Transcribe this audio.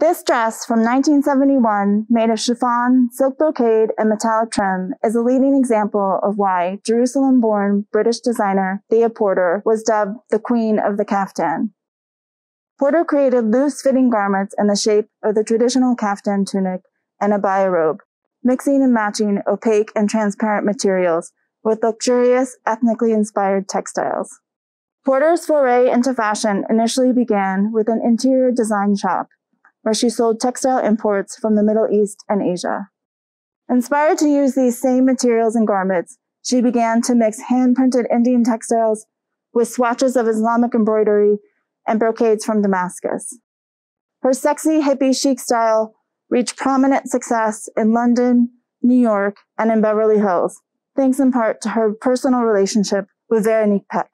This dress from 1971, made of chiffon, silk brocade, and metallic trim, is a leading example of why Jerusalem-born British designer Thea Porter was dubbed the Queen of the Caftan. Porter created loose-fitting garments in the shape of the traditional caftan tunic and abaya robe, mixing and matching opaque and transparent materials with luxurious, ethnically inspired textiles. Porter's foray into fashion initially began with an interior design shop where she sold textile imports from the Middle East and Asia. Inspired to use these same materials and garments, she began to mix hand-printed Indian textiles with swatches of Islamic embroidery and brocades from Damascus. Her sexy hippie chic style reached prominent success in London, New York, and in Beverly Hills, thanks in part to her personal relationship with Veronique Peck.